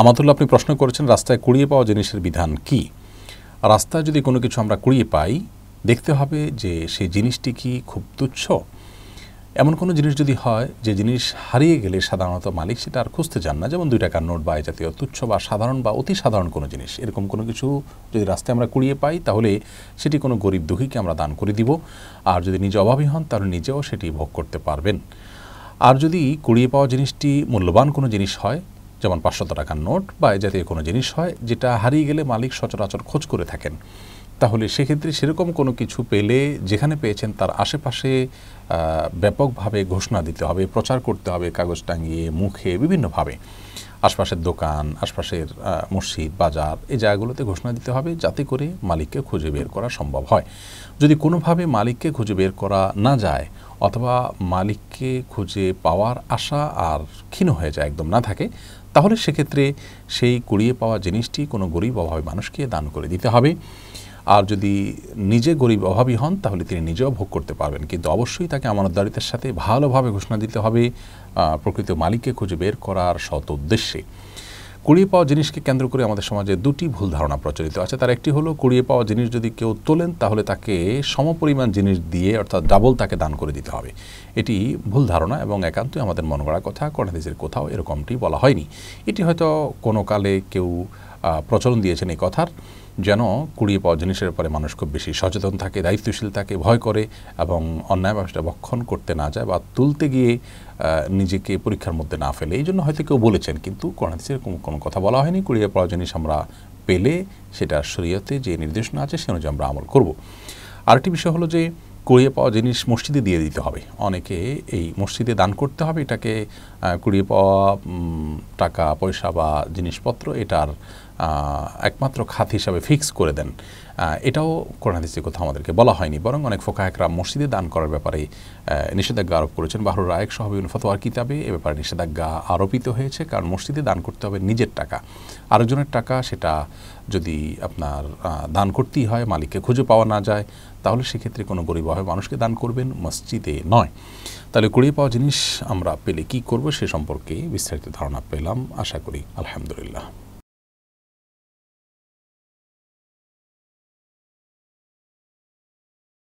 আমাদুল্লাহ আপনি প্রশ্ন করেছেন রাস্তায় কুড়িয়ে পাওয়া জিনিসের বিধান কি রাস্তায় যদি কোনো কিছু আমরা কুড়িয়ে পাই দেখতে হবে যে সেই জিনিসটি কি খুব তুচ্ছ এমন কোনো জিনিস যদি হয় যে জিনিস হারিয়ে গেলে সাধারণত মালিক সেটা আর খুঁজতে চান না যেমন দুই টাকার নোট বা জাতীয় তুচ্ছ বা সাধারণ বা অতি সাধারণ কোনো জিনিস এরকম কোনো কিছু যদি রাস্তায় আমরা কুড়িয়ে পাই তাহলে সেটি কোনো গরিব দুঃখীকে আমরা দান করে দিব আর যদি নিজে অভাবী হন তাহলে নিজেও সেটি ভোগ করতে পারবেন আর যদি কুড়িয়ে পাওয়া জিনিসটি মূল্যবান কোনো জিনিস হয় যেমন পাঁচশত টাকার নোট বা এ জাতীয় কোনো জিনিস হয় যেটা হারিয়ে গেলে মালিক সচরাচর খোঁজ করে থাকেন তাহলে সেক্ষেত্রে সেরকম কোনো কিছু পেলে যেখানে পেয়েছেন তার আশেপাশে ব্যাপকভাবে ঘোষণা দিতে হবে প্রচার করতে হবে কাগজ টাঙিয়ে মুখে বিভিন্নভাবে আশপাশের দোকান আশপাশের মসজিদ বাজার এই জায়গাগুলোতে ঘোষণা দিতে হবে যাতে করে মালিককে খুঁজে বের করা সম্ভব হয় যদি কোনোভাবে মালিককে খুঁজে বের করা না যায় অথবা মালিককে খুঁজে পাওয়ার আশা আর ক্ষীণ হয়ে যায় একদম না থাকে তাহলে সেক্ষেত্রে সেই কুড়িয়ে পাওয়া জিনিসটি কোনো গরিব অভাবী মানুষকে দান করে দিতে হবে আর যদি নিজে গরিব অভাবী হন তাহলে তিনি নিজেও ভোগ করতে পারবেন কিন্তু অবশ্যই তাকে আমানতদারিতার সাথে ভালোভাবে ঘোষণা দিতে হবে প্রকৃত মালিককে খুঁজে বের করার শত উদ্দেশ্যে কুড়িয়ে পাওয়া জিনিসকে কেন্দ্র করে আমাদের সমাজে দুটি ভুল ধারণা প্রচলিত আছে তার একটি হলো কুড়িয়ে পাওয়া জিনিস যদি কেউ তোলেন তাহলে তাকে সমপরিমাণ জিনিস দিয়ে অর্থাৎ ডাবল তাকে দান করে দিতে হবে এটি ভুল ধারণা এবং একান্তই আমাদের মন গড়া কথা কোরআনাদিসের কোথাও এরকমটি বলা হয়নি এটি হয়তো কোনো কালে কেউ প্রচলন দিয়েছেন এই কথার যেন কুড়িয়ে পাওয়া জিনিসের পরে মানুষ খুব বেশি সচেতন থাকে দায়িত্বশীল থাকে ভয় করে এবং অন্যায় মানুষটা ভক্ষণ করতে না যায় বা তুলতে গিয়ে নিজেকে পরীক্ষার মধ্যে না ফেলে এই জন্য হয়তো কেউ বলেছেন কিন্তু কোরআনিসের কোনো কথা বলা হয়নি কুড়িয়ে পাওয়া জিনিস আমরা পেলে সেটা শরীয়তে যে নির্দেশনা আছে সে অনুযায়ী আমরা আমল করব আরেকটি বিষয় হলো যে কুড়িয়ে পাওয়া জিনিস মসজিদে দিয়ে দিতে হবে অনেকে এই মসজিদে দান করতে হবে এটাকে কুড়িয়ে পাওয়া টাকা পয়সা বা জিনিসপত্র এটার একমাত্র খাত হিসাবে ফিক্স করে দেন এটাও কোরআনাদিসে কোথাও আমাদেরকে বলা হয়নি বরং অনেক ফোকাহেকরা মসজিদে দান করার ব্যাপারে নিষেধাজ্ঞা আরোপ করেছেন বাহরুর সহ বিভিন্ন ফতোয়ার কিতাবে এ ব্যাপারে নিষেধাজ্ঞা আরোপিত হয়েছে কারণ মসজিদে দান করতে হবে নিজের টাকা আরেকজনের টাকা সেটা যদি আপনার দান করতেই হয় মালিককে খুঁজে পাওয়া না যায় তাহলে সেক্ষেত্রে কোনো গরিব মানুষকে দান করবেন মসজিদে নয় তাহলে কুড়িয়ে পাওয়া জিনিস আমরা পেলে কি করব সে সম্পর্কে বিস্তারিত ধারণা পেলাম আশা করি আলহামদুলিল্লাহ